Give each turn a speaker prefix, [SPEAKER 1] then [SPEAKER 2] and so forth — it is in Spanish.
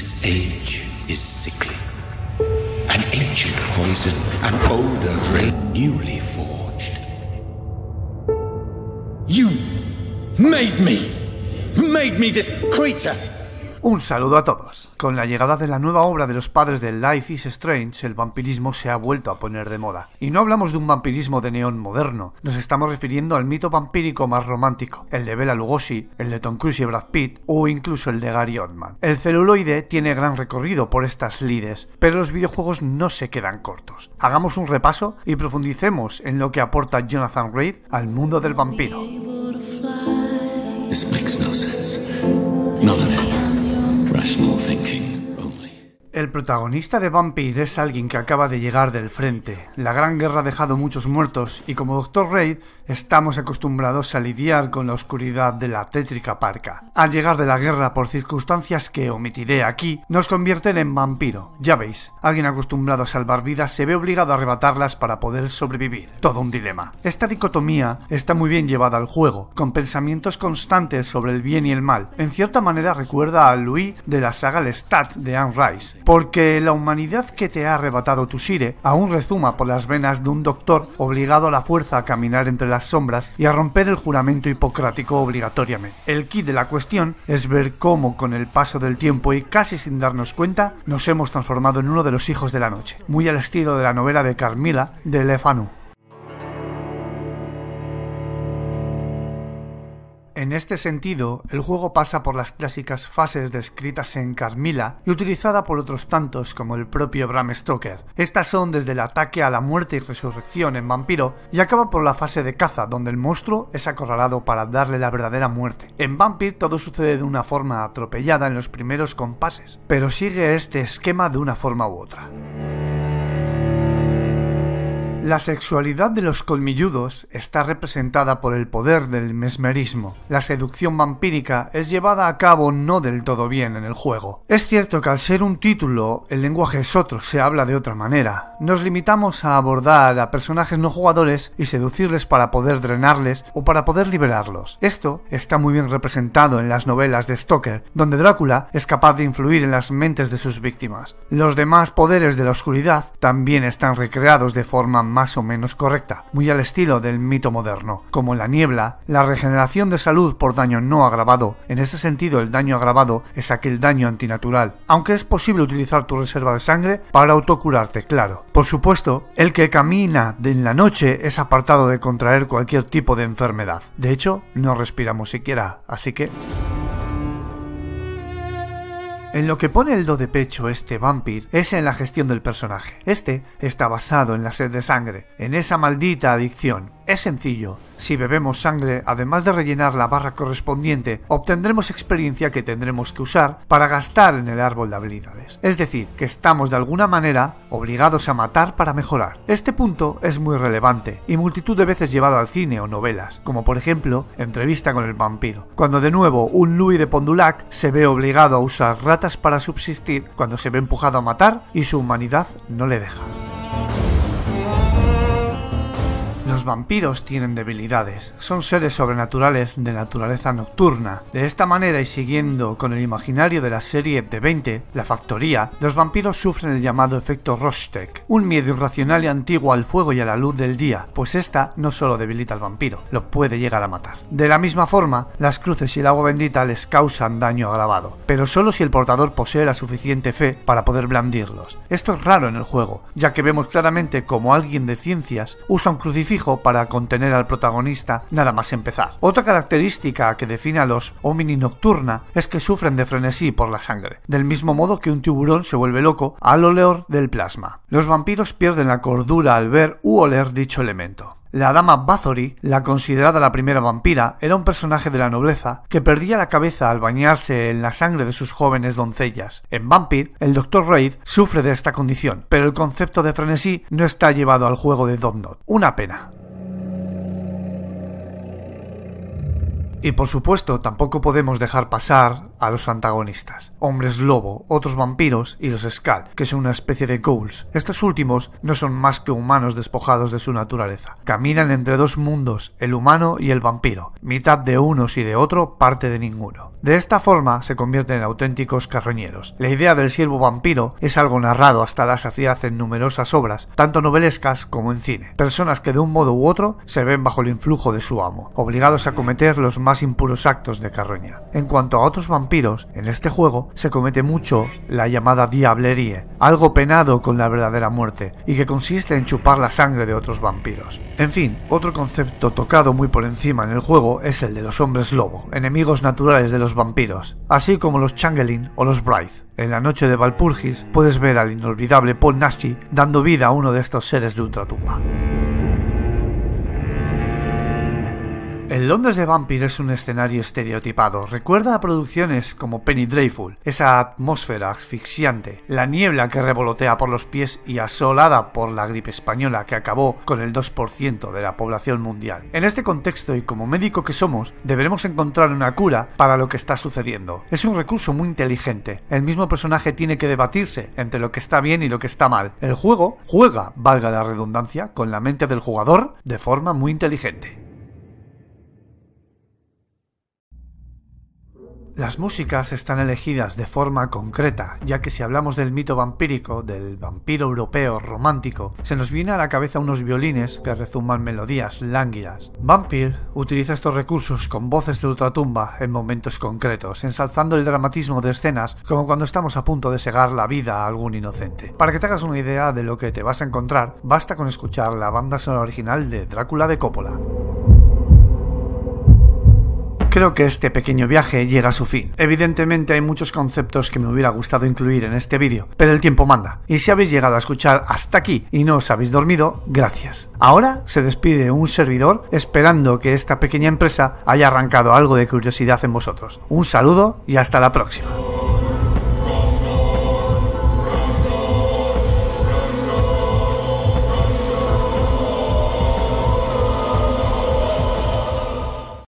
[SPEAKER 1] This age is sickly. An ancient poison, an older rain newly forged. You made me! Made me this creature! Un saludo a todos. Con la llegada de la nueva obra de los padres de Life is Strange, el vampirismo se ha vuelto a poner de moda. Y no hablamos de un vampirismo de neón moderno, nos estamos refiriendo al mito vampírico más romántico, el de Bella Lugosi, el de Tom Cruise y Brad Pitt, o incluso el de Gary Oldman. El celuloide tiene gran recorrido por estas lides, pero los videojuegos no se quedan cortos. Hagamos un repaso y profundicemos en lo que aporta Jonathan Reid al mundo del vampiro. El protagonista de Vampire es alguien que acaba de llegar del frente. La Gran Guerra ha dejado muchos muertos y como Doctor Reid estamos acostumbrados a lidiar con la oscuridad de la tétrica parca. Al llegar de la guerra por circunstancias que omitiré aquí, nos convierten en vampiro. Ya veis, alguien acostumbrado a salvar vidas se ve obligado a arrebatarlas para poder sobrevivir. Todo un dilema. Esta dicotomía está muy bien llevada al juego, con pensamientos constantes sobre el bien y el mal. En cierta manera recuerda a Louis de la saga Lestat de Anne Rice porque la humanidad que te ha arrebatado tu sire aún rezuma por las venas de un doctor obligado a la fuerza a caminar entre las sombras y a romper el juramento hipocrático obligatoriamente. El quid de la cuestión es ver cómo con el paso del tiempo y casi sin darnos cuenta nos hemos transformado en uno de los hijos de la noche, muy al estilo de la novela de Carmila de Lefanu. En este sentido, el juego pasa por las clásicas fases descritas en Carmilla y utilizada por otros tantos como el propio Bram Stoker. Estas son desde el ataque a la muerte y resurrección en Vampiro y acaba por la fase de caza, donde el monstruo es acorralado para darle la verdadera muerte. En Vampir todo sucede de una forma atropellada en los primeros compases, pero sigue este esquema de una forma u otra. La sexualidad de los colmilludos está representada por el poder del mesmerismo. La seducción vampírica es llevada a cabo no del todo bien en el juego. Es cierto que al ser un título, el lenguaje es otro, se habla de otra manera. Nos limitamos a abordar a personajes no jugadores y seducirles para poder drenarles o para poder liberarlos. Esto está muy bien representado en las novelas de Stoker, donde Drácula es capaz de influir en las mentes de sus víctimas. Los demás poderes de la oscuridad también están recreados de forma más o menos correcta, muy al estilo del mito moderno. Como la niebla, la regeneración de salud por daño no agravado, en ese sentido el daño agravado es aquel daño antinatural, aunque es posible utilizar tu reserva de sangre para autocurarte, claro. Por supuesto, el que camina en la noche es apartado de contraer cualquier tipo de enfermedad. De hecho, no respiramos siquiera, así que... En lo que pone el do de pecho este vampir es en la gestión del personaje. Este está basado en la sed de sangre, en esa maldita adicción es sencillo, si bebemos sangre, además de rellenar la barra correspondiente, obtendremos experiencia que tendremos que usar para gastar en el árbol de habilidades. Es decir, que estamos de alguna manera obligados a matar para mejorar. Este punto es muy relevante y multitud de veces llevado al cine o novelas, como por ejemplo Entrevista con el vampiro, cuando de nuevo un Louis de Pondulac se ve obligado a usar ratas para subsistir cuando se ve empujado a matar y su humanidad no le deja. Los vampiros tienen debilidades, son seres sobrenaturales de naturaleza nocturna. De esta manera y siguiendo con el imaginario de la serie de 20, La Factoría, los vampiros sufren el llamado efecto Rostek, un miedo irracional y antiguo al fuego y a la luz del día, pues esta no solo debilita al vampiro, lo puede llegar a matar. De la misma forma, las cruces y el agua bendita les causan daño agravado, pero solo si el portador posee la suficiente fe para poder blandirlos. Esto es raro en el juego, ya que vemos claramente como alguien de ciencias usa un crucifijo para contener al protagonista nada más empezar. Otra característica que define a los homini nocturna es que sufren de frenesí por la sangre, del mismo modo que un tiburón se vuelve loco al olor del plasma. Los vampiros pierden la cordura al ver u oler dicho elemento. La dama Bathory, la considerada la primera vampira, era un personaje de la nobleza que perdía la cabeza al bañarse en la sangre de sus jóvenes doncellas. En Vampire, el Dr. Raid sufre de esta condición, pero el concepto de frenesí no está llevado al juego de Don't. Una pena. Y por supuesto, tampoco podemos dejar pasar a los antagonistas. Hombres lobo, otros vampiros y los Skull, que son una especie de ghouls. Estos últimos no son más que humanos despojados de su naturaleza. Caminan entre dos mundos, el humano y el vampiro. Mitad de unos y de otro, parte de ninguno. De esta forma se convierten en auténticos carroñeros. La idea del siervo vampiro es algo narrado hasta la saciedad en numerosas obras, tanto novelescas como en cine. Personas que de un modo u otro se ven bajo el influjo de su amo, obligados a cometer los más impuros actos de carroña. En cuanto a otros vampiros, en este juego se comete mucho la llamada diablerie, algo penado con la verdadera muerte, y que consiste en chupar la sangre de otros vampiros. En fin, otro concepto tocado muy por encima en el juego es el de los hombres lobo, enemigos naturales de los vampiros, así como los Changeling o los Wraith. En la noche de Valpurgis puedes ver al inolvidable Paul nashi dando vida a uno de estos seres de Ultratumba. El Londres de Vampire es un escenario estereotipado. Recuerda a producciones como Penny Dreadful, esa atmósfera asfixiante, la niebla que revolotea por los pies y asolada por la gripe española que acabó con el 2% de la población mundial. En este contexto y como médico que somos, deberemos encontrar una cura para lo que está sucediendo. Es un recurso muy inteligente. El mismo personaje tiene que debatirse entre lo que está bien y lo que está mal. El juego juega, valga la redundancia, con la mente del jugador de forma muy inteligente. Las músicas están elegidas de forma concreta, ya que si hablamos del mito vampírico, del vampiro europeo romántico, se nos viene a la cabeza unos violines que rezuman melodías lánguidas. Vampir utiliza estos recursos con voces de ultratumba en momentos concretos, ensalzando el dramatismo de escenas como cuando estamos a punto de segar la vida a algún inocente. Para que te hagas una idea de lo que te vas a encontrar, basta con escuchar la banda sonora original de Drácula de Coppola creo que este pequeño viaje llega a su fin. Evidentemente hay muchos conceptos que me hubiera gustado incluir en este vídeo, pero el tiempo manda. Y si habéis llegado a escuchar hasta aquí y no os habéis dormido, gracias. Ahora se despide un servidor esperando que esta pequeña empresa haya arrancado algo de curiosidad en vosotros. Un saludo y hasta la próxima.